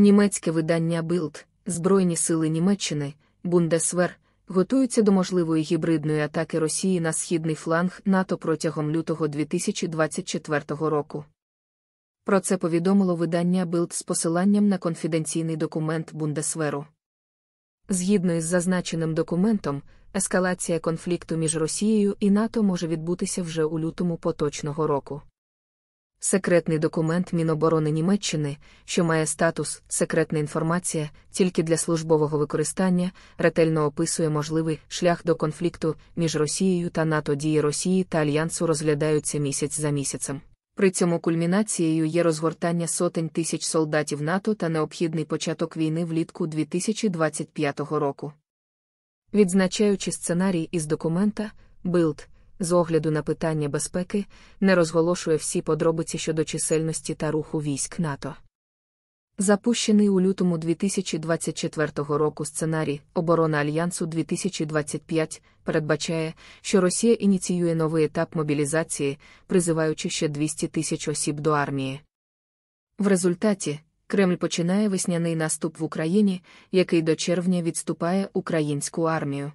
Німецьке видання Bild, Збройні сили Німеччини, Бундесвер, готуються до можливої гібридної атаки Росії на східний фланг НАТО протягом лютого 2024 року. Про це повідомило видання Bild з посиланням на конфіденційний документ Бундесверу. Згідно із зазначеним документом, ескалація конфлікту між Росією і НАТО може відбутися вже у лютому поточного року. Секретний документ Міноборони Німеччини, що має статус секретна інформація тільки для службового використання, ретельно описує можливий шлях до конфлікту між Росією та НАТО дії Росії та Альянсу розглядаються місяць за місяцем. При цьому кульмінацією є розгортання сотень тисяч солдатів НАТО та необхідний початок війни влітку 2025 року. Відзначаючи сценарій із документа, Билд з огляду на питання безпеки, не розголошує всі подробиці щодо чисельності та руху військ НАТО. Запущений у лютому 2024 року сценарій Оборона Альянсу 2025 передбачає, що Росія ініціює новий етап мобілізації, призиваючи ще 200 тисяч осіб до армії. В результаті Кремль починає весняний наступ в Україні, який до червня відступає українську армію.